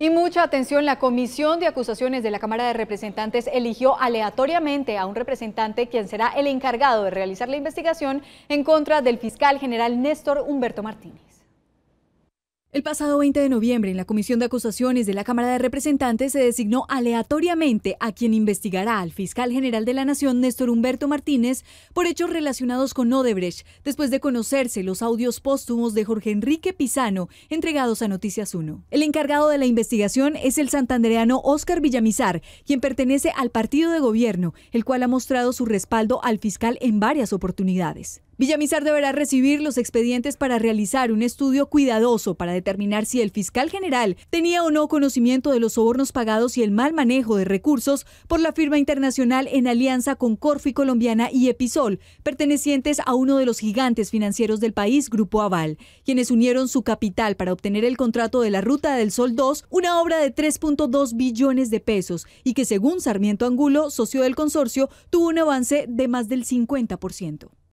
Y mucha atención, la Comisión de Acusaciones de la Cámara de Representantes eligió aleatoriamente a un representante quien será el encargado de realizar la investigación en contra del fiscal general Néstor Humberto Martínez. El pasado 20 de noviembre, en la Comisión de Acusaciones de la Cámara de Representantes, se designó aleatoriamente a quien investigará al fiscal general de la Nación, Néstor Humberto Martínez, por hechos relacionados con Odebrecht, después de conocerse los audios póstumos de Jorge Enrique Pizano, entregados a Noticias 1. El encargado de la investigación es el santandereano Óscar Villamizar, quien pertenece al partido de gobierno, el cual ha mostrado su respaldo al fiscal en varias oportunidades. Villamizar deberá recibir los expedientes para realizar un estudio cuidadoso para determinar si el fiscal general tenía o no conocimiento de los sobornos pagados y el mal manejo de recursos por la firma internacional en alianza con Corfi Colombiana y Episol, pertenecientes a uno de los gigantes financieros del país, Grupo Aval, quienes unieron su capital para obtener el contrato de la Ruta del Sol 2, una obra de 3.2 billones de pesos y que según Sarmiento Angulo, socio del consorcio, tuvo un avance de más del 50%.